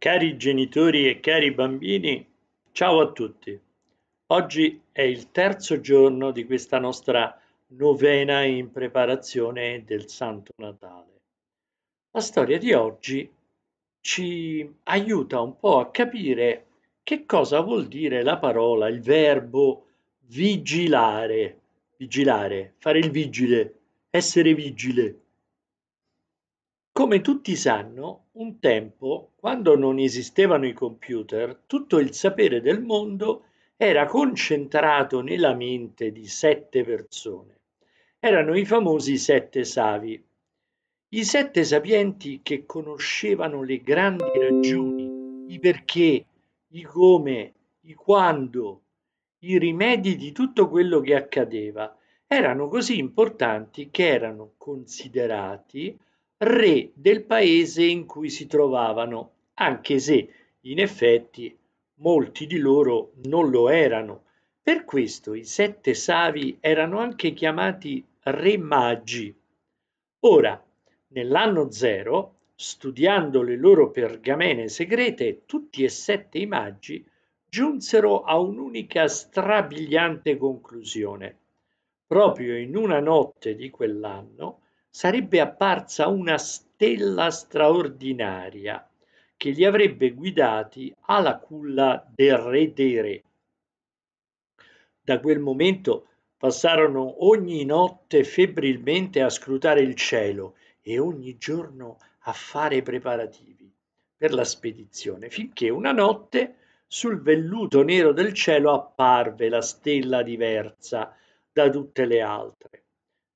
Cari genitori e cari bambini, ciao a tutti. Oggi è il terzo giorno di questa nostra novena in preparazione del Santo Natale. La storia di oggi ci aiuta un po' a capire che cosa vuol dire la parola, il verbo vigilare, vigilare, fare il vigile, essere vigile. Come tutti sanno, un tempo, quando non esistevano i computer, tutto il sapere del mondo era concentrato nella mente di sette persone. Erano i famosi sette savi, i sette sapienti che conoscevano le grandi ragioni, i perché, i come, i quando, i rimedi di tutto quello che accadeva, erano così importanti che erano considerati re del paese in cui si trovavano, anche se in effetti molti di loro non lo erano. Per questo i sette savi erano anche chiamati re magi. Ora, nell'anno zero, studiando le loro pergamene segrete, tutti e sette i magi giunsero a un'unica strabiliante conclusione. Proprio in una notte di quell'anno, sarebbe apparsa una stella straordinaria che li avrebbe guidati alla culla del re dei re. Da quel momento passarono ogni notte febbrilmente a scrutare il cielo e ogni giorno a fare preparativi per la spedizione, finché una notte sul velluto nero del cielo apparve la stella diversa da tutte le altre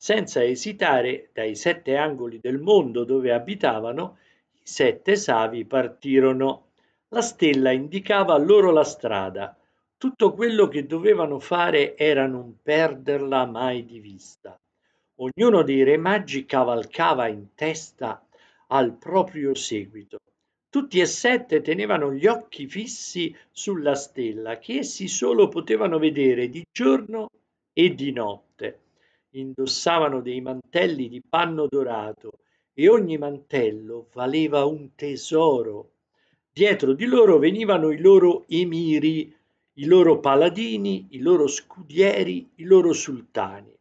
senza esitare dai sette angoli del mondo dove abitavano, i sette savi partirono. La stella indicava loro la strada. Tutto quello che dovevano fare era non perderla mai di vista. Ognuno dei re magi cavalcava in testa al proprio seguito. Tutti e sette tenevano gli occhi fissi sulla stella che essi solo potevano vedere di giorno e di notte indossavano dei mantelli di panno dorato e ogni mantello valeva un tesoro. Dietro di loro venivano i loro emiri, i loro paladini, i loro scudieri, i loro sultani.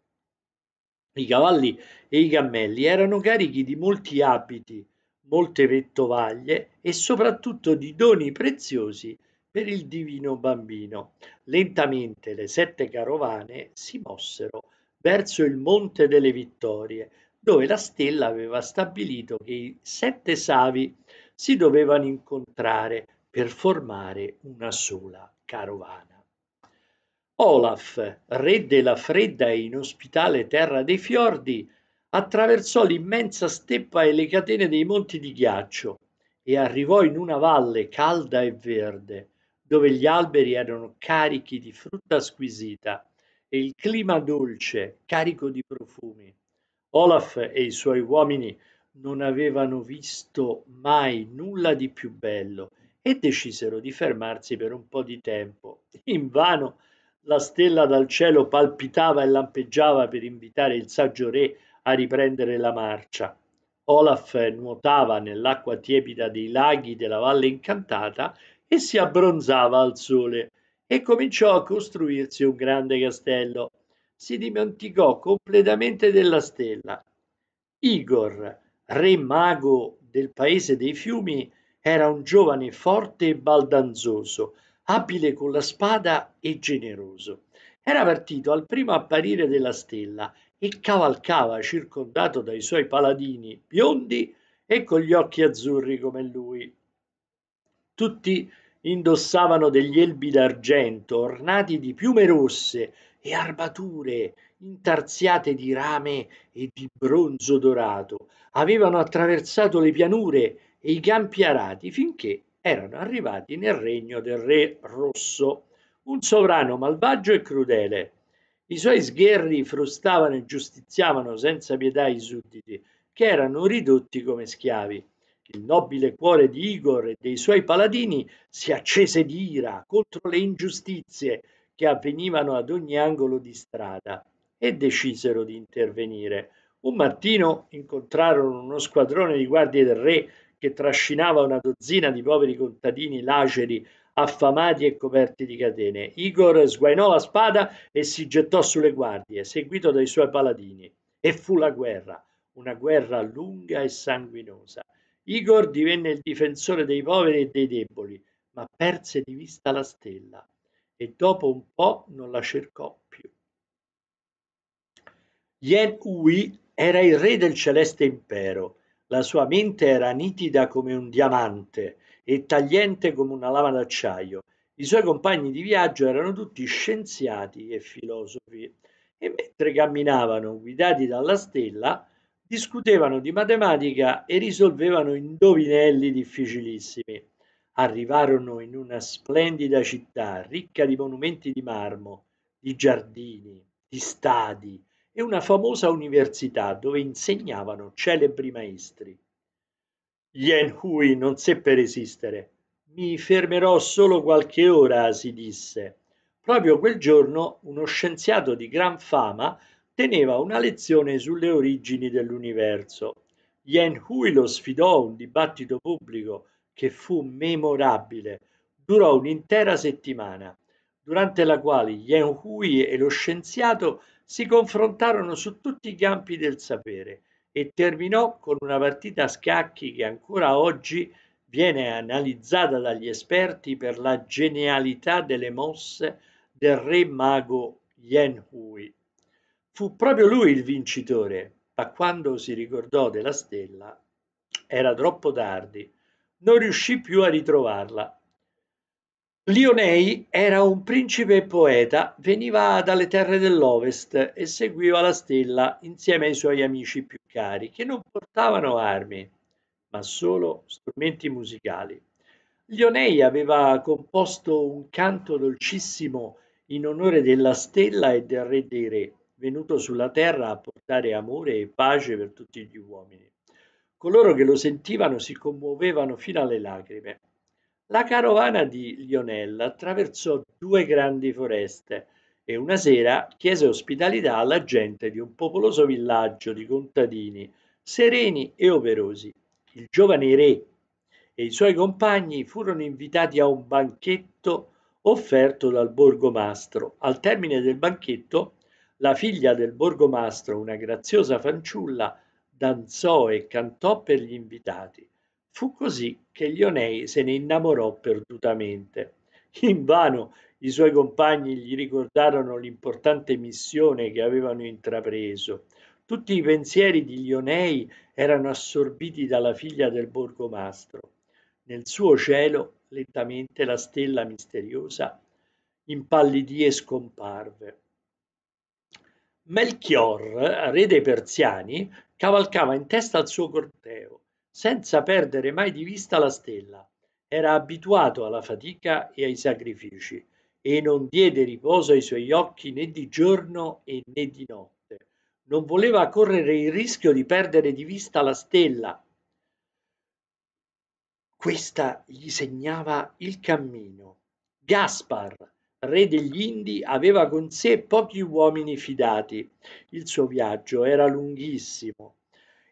I cavalli e i gammelli erano carichi di molti abiti, molte vettovaglie e soprattutto di doni preziosi per il divino bambino. Lentamente le sette carovane si mossero verso il Monte delle Vittorie, dove la stella aveva stabilito che i sette savi si dovevano incontrare per formare una sola carovana. Olaf, re della fredda e inospitale terra dei fiordi, attraversò l'immensa steppa e le catene dei monti di ghiaccio e arrivò in una valle calda e verde, dove gli alberi erano carichi di frutta squisita e il clima dolce, carico di profumi. Olaf e i suoi uomini non avevano visto mai nulla di più bello e decisero di fermarsi per un po' di tempo. Invano la stella dal cielo palpitava e lampeggiava per invitare il saggio re a riprendere la marcia. Olaf nuotava nell'acqua tiepida dei laghi della valle incantata e si abbronzava al sole e cominciò a costruirsi un grande castello. Si dimenticò completamente della stella. Igor, re mago del paese dei fiumi, era un giovane forte e baldanzoso, abile con la spada e generoso. Era partito al primo apparire della stella e cavalcava circondato dai suoi paladini biondi e con gli occhi azzurri come lui. Tutti indossavano degli elbi d'argento ornati di piume rosse e armature intarsiate di rame e di bronzo dorato. Avevano attraversato le pianure e i campi arati finché erano arrivati nel regno del re rosso, un sovrano malvagio e crudele. I suoi sgherri frustavano e giustiziavano senza pietà i sudditi, che erano ridotti come schiavi il nobile cuore di Igor e dei suoi paladini si accese di ira contro le ingiustizie che avvenivano ad ogni angolo di strada e decisero di intervenire. Un mattino incontrarono uno squadrone di guardie del re che trascinava una dozzina di poveri contadini laceri, affamati e coperti di catene. Igor sguainò la spada e si gettò sulle guardie, seguito dai suoi paladini. E fu la guerra, una guerra lunga e sanguinosa. Igor divenne il difensore dei poveri e dei deboli, ma perse di vista la stella e dopo un po' non la cercò più. Yen Hui era il re del celeste impero. La sua mente era nitida come un diamante e tagliente come una lama d'acciaio. I suoi compagni di viaggio erano tutti scienziati e filosofi e mentre camminavano guidati dalla stella discutevano di matematica e risolvevano indovinelli difficilissimi. Arrivarono in una splendida città ricca di monumenti di marmo, di giardini, di stadi e una famosa università dove insegnavano celebri maestri. Yen Hui non seppe resistere. Mi fermerò solo qualche ora, si disse. Proprio quel giorno uno scienziato di gran fama teneva una lezione sulle origini dell'universo. Yen Hui lo sfidò a un dibattito pubblico che fu memorabile. Durò un'intera settimana, durante la quale Yen Hui e lo scienziato si confrontarono su tutti i campi del sapere e terminò con una partita a scacchi che ancora oggi viene analizzata dagli esperti per la genialità delle mosse del re mago Yen Hui. Fu proprio lui il vincitore, ma quando si ricordò della stella era troppo tardi, non riuscì più a ritrovarla. Lionei era un principe e poeta, veniva dalle terre dell'Ovest e seguiva la stella insieme ai suoi amici più cari, che non portavano armi, ma solo strumenti musicali. Lionei aveva composto un canto dolcissimo in onore della stella e del re dei re, venuto sulla terra a portare amore e pace per tutti gli uomini. Coloro che lo sentivano si commuovevano fino alle lacrime. La carovana di Lionella attraversò due grandi foreste e una sera chiese ospitalità alla gente di un popoloso villaggio di contadini sereni e operosi. Il giovane re e i suoi compagni furono invitati a un banchetto offerto dal borgomastro. Al termine del banchetto la figlia del borgomastro, una graziosa fanciulla, danzò e cantò per gli invitati. Fu così che Lionei se ne innamorò perdutamente. Invano i suoi compagni gli ricordarono l'importante missione che avevano intrapreso. Tutti i pensieri di Lionei erano assorbiti dalla figlia del borgomastro. Nel suo cielo, lentamente, la stella misteriosa impallidì e scomparve. Melchior, eh, re dei Persiani, cavalcava in testa al suo corteo, senza perdere mai di vista la stella. Era abituato alla fatica e ai sacrifici e non diede riposo ai suoi occhi né di giorno né di notte. Non voleva correre il rischio di perdere di vista la stella. Questa gli segnava il cammino. Gaspar, re degli Indi, aveva con sé pochi uomini fidati. Il suo viaggio era lunghissimo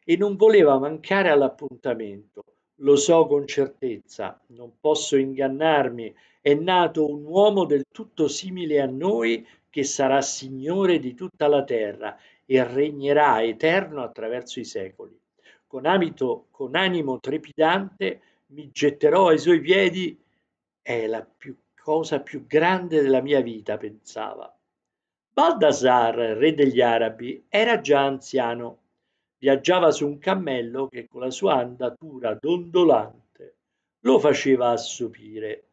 e non voleva mancare all'appuntamento. Lo so con certezza, non posso ingannarmi, è nato un uomo del tutto simile a noi che sarà signore di tutta la terra e regnerà eterno attraverso i secoli. Con, abito, con animo trepidante mi getterò ai suoi piedi, è la più cosa più grande della mia vita, pensava. Baldassar, re degli arabi, era già anziano. Viaggiava su un cammello che con la sua andatura dondolante lo faceva assopire.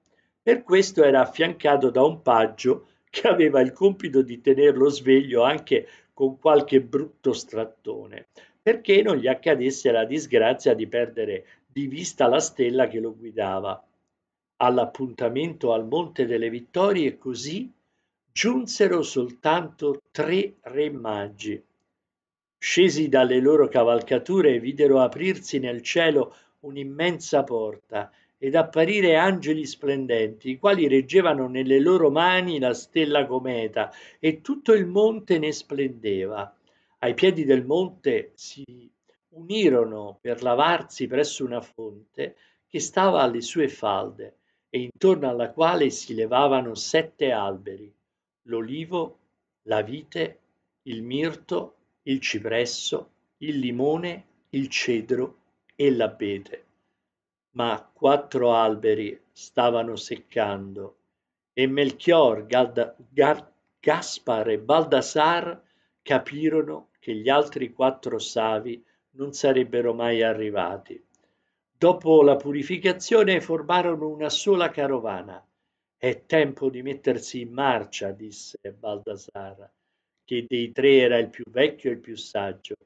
Per questo era affiancato da un paggio che aveva il compito di tenerlo sveglio anche con qualche brutto strattone, perché non gli accadesse la disgrazia di perdere di vista la stella che lo guidava all'appuntamento al Monte delle Vittorie, così giunsero soltanto tre re magi. Scesi dalle loro cavalcature, videro aprirsi nel cielo un'immensa porta ed apparire angeli splendenti, i quali reggevano nelle loro mani la stella cometa e tutto il monte ne splendeva. Ai piedi del monte si unirono per lavarsi presso una fonte che stava alle sue falde e intorno alla quale si levavano sette alberi, l'olivo, la vite, il mirto, il cipresso, il limone, il cedro e l'abete. Ma quattro alberi stavano seccando e Melchior, Galda, Gar, Gaspar e Baldassar capirono che gli altri quattro savi non sarebbero mai arrivati. Dopo la purificazione formarono una sola carovana. È tempo di mettersi in marcia, disse Baldassarra, che dei tre era il più vecchio e il più saggio,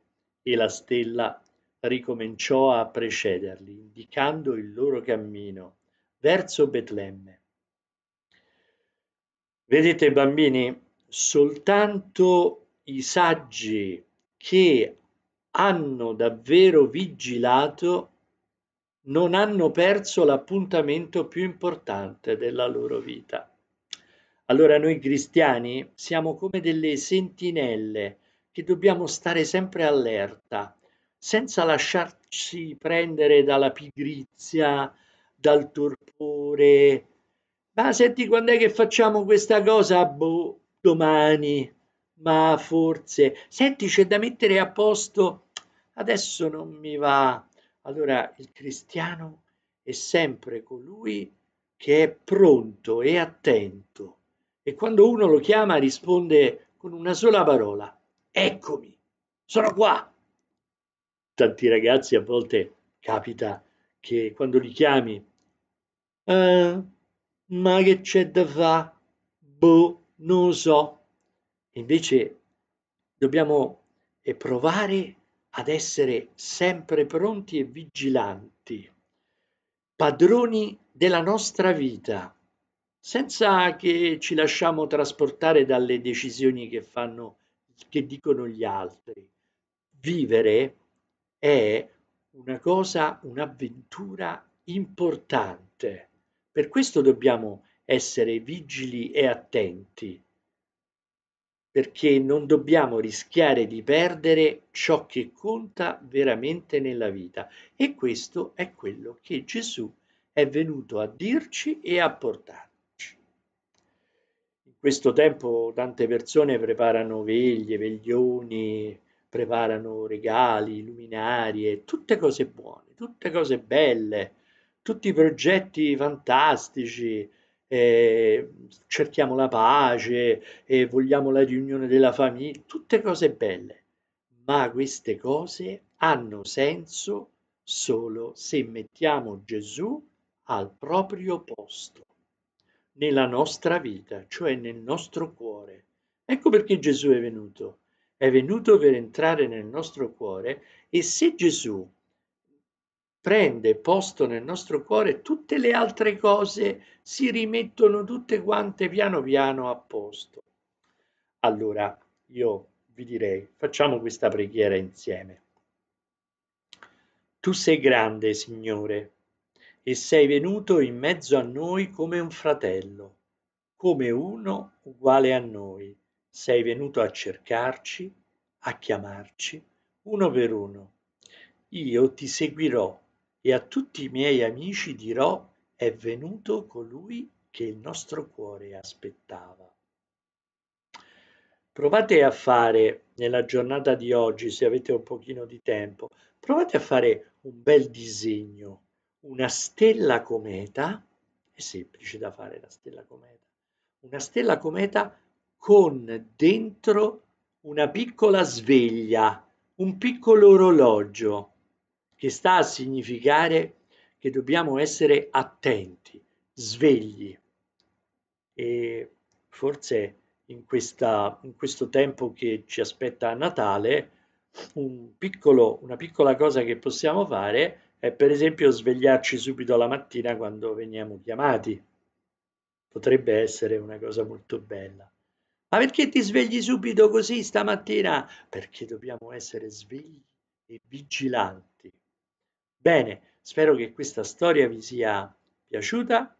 e la stella ricominciò a precederli, indicando il loro cammino verso Betlemme. Vedete bambini, soltanto i saggi che hanno davvero vigilato non hanno perso l'appuntamento più importante della loro vita. Allora noi cristiani siamo come delle sentinelle che dobbiamo stare sempre allerta, senza lasciarci prendere dalla pigrizia, dal torpore. Ma senti quando è che facciamo questa cosa? Boh, domani, ma forse. Senti c'è da mettere a posto, adesso non mi va allora il cristiano è sempre colui che è pronto e attento e quando uno lo chiama risponde con una sola parola, eccomi, sono qua. Tanti ragazzi a volte capita che quando li chiami, eh, ma che c'è da fare? Boh, non lo so. Invece dobbiamo eh, provare ad essere sempre pronti e vigilanti, padroni della nostra vita, senza che ci lasciamo trasportare dalle decisioni che fanno, che dicono gli altri. Vivere è una cosa, un'avventura importante. Per questo dobbiamo essere vigili e attenti perché non dobbiamo rischiare di perdere ciò che conta veramente nella vita e questo è quello che Gesù è venuto a dirci e a portarci. In questo tempo tante persone preparano veglie, veglioni, preparano regali, luminarie, tutte cose buone, tutte cose belle, tutti progetti fantastici, cerchiamo la pace e vogliamo la riunione della famiglia, tutte cose belle, ma queste cose hanno senso solo se mettiamo Gesù al proprio posto nella nostra vita, cioè nel nostro cuore. Ecco perché Gesù è venuto. È venuto per entrare nel nostro cuore e se Gesù prende posto nel nostro cuore, tutte le altre cose si rimettono tutte quante piano piano a posto. Allora, io vi direi, facciamo questa preghiera insieme. Tu sei grande, Signore, e sei venuto in mezzo a noi come un fratello, come uno uguale a noi. Sei venuto a cercarci, a chiamarci, uno per uno. Io ti seguirò e a tutti i miei amici dirò è venuto colui che il nostro cuore aspettava. Provate a fare nella giornata di oggi, se avete un pochino di tempo, provate a fare un bel disegno, una stella cometa, è semplice da fare la stella cometa, una stella cometa con dentro una piccola sveglia, un piccolo orologio che sta a significare che dobbiamo essere attenti, svegli. E forse in, questa, in questo tempo che ci aspetta a Natale, un piccolo, una piccola cosa che possiamo fare è per esempio svegliarci subito la mattina quando veniamo chiamati. Potrebbe essere una cosa molto bella. Ma perché ti svegli subito così stamattina? Perché dobbiamo essere svegli e vigilanti. Bene, spero che questa storia vi sia piaciuta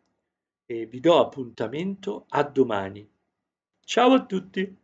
e vi do appuntamento a domani. Ciao a tutti!